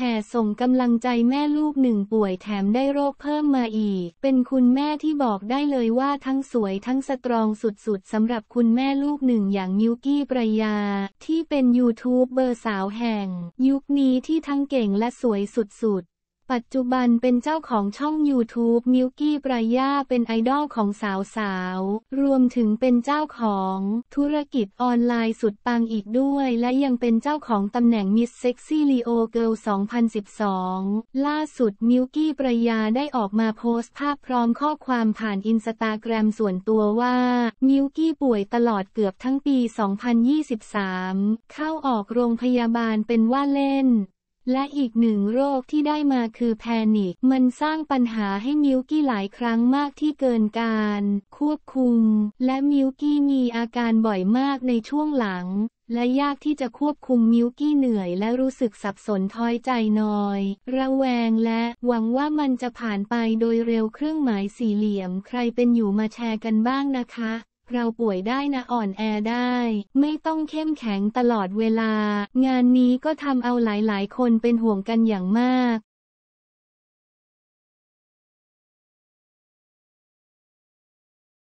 แห่ส่งกำลังใจแม่ลูกหนึ่งป่วยแถมได้โรคเพิ่มมาอีก เป็นคุณแม่ที่บอกได้เลยว่าทั้งสวยทั้งสตรองสุดๆสำหรับคุณแม่ลูกหนึ่งอย่างมิวกี้ประยา ที่เป็นยูทูบเบอร์สาวแห่ง ยุคนี้ที่ทั้งเก่งและสวยสุดๆปัจจุบันเป็นเจ้าของช่อง YouTube มิวกี้ปรายาเป็นไอดอลของสาว ๆ รวมถึงเป็นเจ้าของ ธุรกิจออนไลน์สุดปังอีกด้วย และยังเป็นเจ้าของตำแหน่งมิสเซ็กซี่ลีโอเกิล2012 ล่าสุดมิวกี้ปรายาได้ออกมาโพสต์ภาพพร้อมข้อความผ่านอินสตาแกรมส่วนตัวว่ามิวกี้ป่วยตลอดเกือบทั้งปี 2023 เข้าออกโรงพยาบาลเป็นว่าเล่นและอีกหนึ่งโรคที่ได้มาคือแพนิคมันสร้างปัญหาให้มิวกี้หลายครั้งมากที่เกินการ ควบคุม และมิวกี้มีอาการบ่อยมากในช่วงหลัง และยากที่จะควบคุมมิวกี้เหนื่อย และรู้สึกสับสนท้อยใจน้อย ระแวงและหวังว่ามันจะผ่านไปโดยเร็วเครื่องหมายสี่เหลี่ยม ใครเป็นอยู่มาแชร์กันบ้างนะคะเราป่วยได้นะ อ่อนแอได้ ไม่ต้องเข้มแข็งตลอดเวลา งานนี้ก็ทำเอาหลาย ๆ คนเป็นห่วงกันอย่างมาก